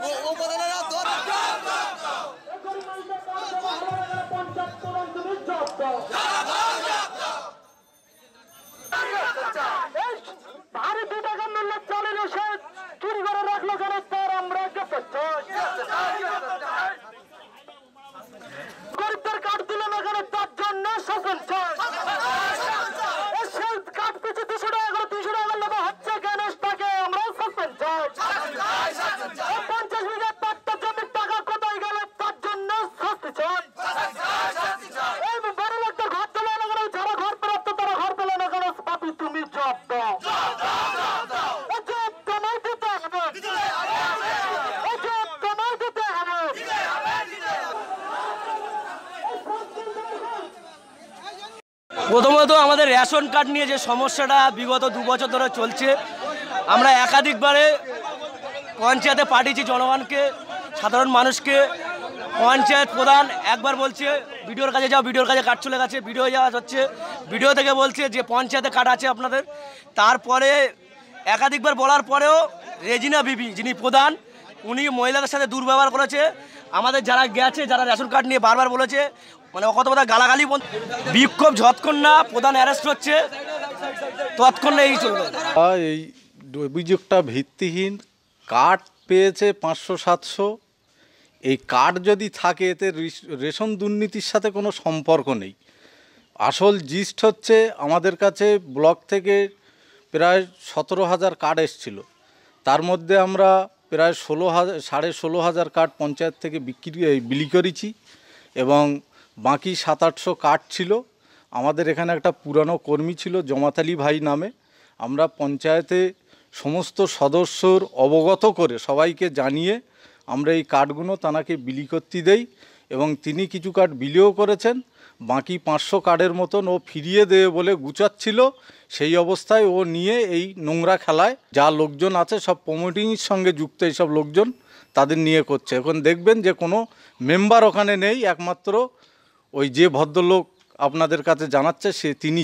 ও ও বদলা প্রথমত আমাদের রেশন কার্ড নিয়ে যে সমস্যাটা বিগত দু বছর ধরে চলছে আমরা একাধিকবারে পঞ্চায়েতে পাঠিয়েছি জনগণকে সাধারণ মানুষকে পঞ্চায়েত প্রধান একবার বলছে ভিডিওর কাছে যাও ভিডিওর কাছে কাট চলে গেছে ভিডিও যাওয়া হচ্ছে ভিডিও থেকে বলছে যে পঞ্চায়েতে কাট আছে আপনাদের তারপরে একাধিকবার বলার পরেও রেজিনা বিবি যিনি প্রধান উনি মহিলাদের সাথে দুর্ব্যবহার করেছে আমাদের যারা গেছে যারা রেশন কার্ড নিয়ে বারবার বলেছে মানে কত কথা গালাগালি বল বিক্ষোভ যতক্ষণ না প্রধান অ্যারেস্ট হচ্ছে তৎক্ষণ এই চলবে এই অভিযোগটা ভিত্তিহীন কার্ড পেয়েছে পাঁচশো সাতশো এই কার্ড যদি থাকে এতে রেশন দুর্নীতির সাথে কোনো সম্পর্ক নেই আসল জিস্ট হচ্ছে আমাদের কাছে ব্লক থেকে প্রায় সতেরো হাজার কার্ড এসছিল তার মধ্যে আমরা প্রায় ষোলো হাজার সাড়ে ষোলো হাজার কার্ড পঞ্চায়েত থেকে বিক্রি বিলি করেছি এবং বাকি সাত আটশো কার্ড ছিল আমাদের এখানে একটা পুরানো কর্মী ছিল জমাতালি ভাই নামে আমরা পঞ্চায়েতে সমস্ত সদস্যর অবগত করে সবাইকে জানিয়ে আমরা এই কার্ডগুলো তানাকে বিলি করতে দেই এবং তিনি কিছু কার্ড বিলিও করেছেন বাকি পাঁচশো কার্ডের মতন ও ফিরিয়ে দেবে বলে গুচাচ্ছিল সেই অবস্থায় ও নিয়ে এই নোংরা খেলায় যা লোকজন আছে সব প্রমোটিংয়ের সঙ্গে যুক্ত এইসব লোকজন তাদের নিয়ে করছে এখন দেখবেন যে কোনো মেম্বার ওখানে নেই একমাত্র ওই যে ভদ্রলোক আপনাদের কাছে জানাচ্ছে সে তিনি